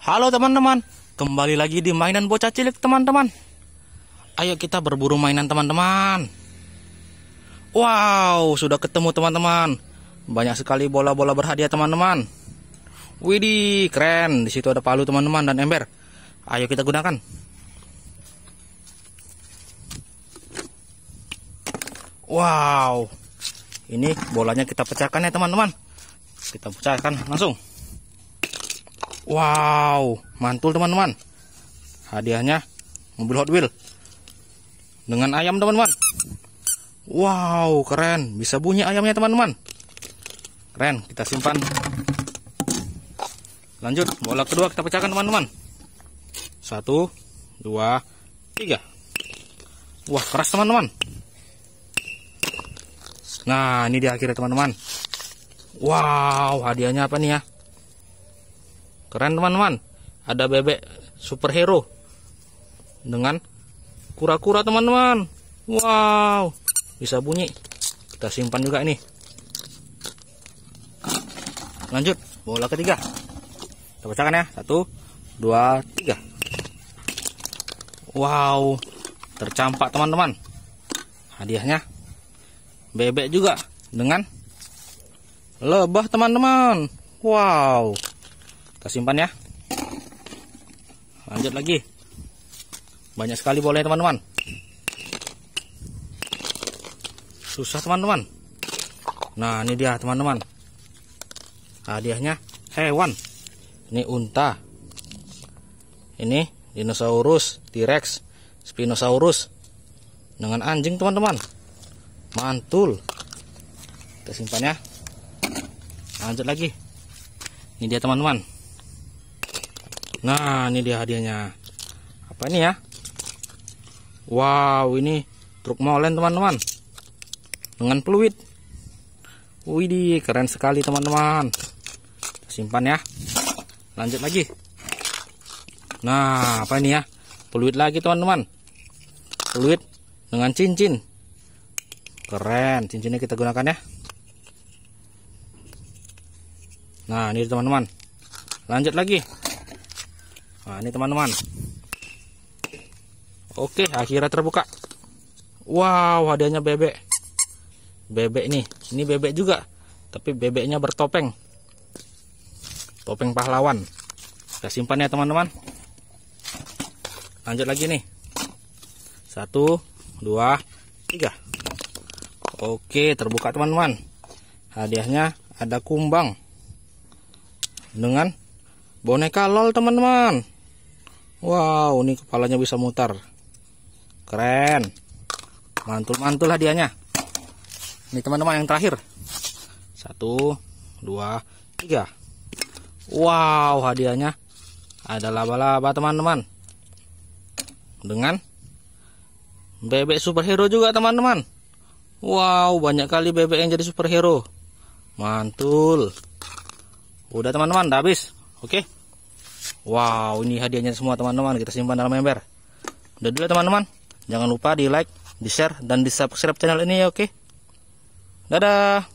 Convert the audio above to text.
Halo teman-teman, kembali lagi di mainan bocah cilik teman-teman. Ayo kita berburu mainan teman-teman. Wow, sudah ketemu teman-teman. Banyak sekali bola-bola berhadiah teman-teman. Widih, keren. Di situ ada palu teman-teman dan ember. Ayo kita gunakan. Wow. Ini bolanya kita pecahkan ya teman-teman. Kita pecahkan langsung. Wow, mantul teman-teman. Hadiahnya mobil Hot Wheel dengan ayam teman-teman. Wow, keren. Bisa bunyi ayamnya teman-teman. Keren, kita simpan. Lanjut, bola kedua kita pecahkan teman-teman. Satu, dua, tiga. Wah, keras teman-teman. Nah, ini di akhirnya teman-teman. Wow, hadiahnya apa nih ya? Keren teman-teman. Ada bebek superhero dengan kura-kura teman-teman. Wow, bisa bunyi. Kita simpan juga ini. Lanjut, bola ketiga. Kita bacakan ya. Satu, dua, tiga. Wow, tercampak teman-teman. Hadiahnya bebek juga dengan lebah teman-teman. Wow kita simpan ya lanjut lagi banyak sekali boleh teman-teman susah teman-teman nah ini dia teman-teman hadiahnya hewan ini unta ini dinosaurus T-Rex Spinosaurus dengan anjing teman-teman mantul kita simpan ya lanjut lagi ini dia teman-teman Nah, ini dia hadiahnya. Apa ini ya? Wow, ini truk molen teman-teman. Dengan peluit. Widih, keren sekali teman-teman. Simpan ya. Lanjut lagi. Nah, apa ini ya? Peluit lagi teman-teman. Peluit dengan cincin. Keren, cincinnya kita gunakan ya. Nah, ini teman-teman. Lanjut lagi. Nah, ini teman-teman. Oke, akhirnya terbuka. Wow, hadiahnya bebek. Bebek nih. Ini bebek juga, tapi bebeknya bertopeng. Topeng pahlawan. Kita simpan ya, teman-teman. Lanjut lagi nih. Satu, dua, tiga. Oke, terbuka teman-teman. Hadiahnya ada kumbang dengan boneka lol teman-teman wow ini kepalanya bisa mutar keren mantul-mantul hadiahnya ini teman-teman yang terakhir satu dua tiga wow hadiahnya ada laba-laba teman-teman dengan bebek superhero juga teman-teman wow banyak kali bebek yang jadi superhero mantul udah teman-teman habis habis Oke. Okay? Wow, ini hadiahnya semua teman-teman. Kita simpan dalam ember. Udah dulu teman-teman. Jangan lupa di like, di share, dan di subscribe channel ini ya, oke? Okay? Dadah!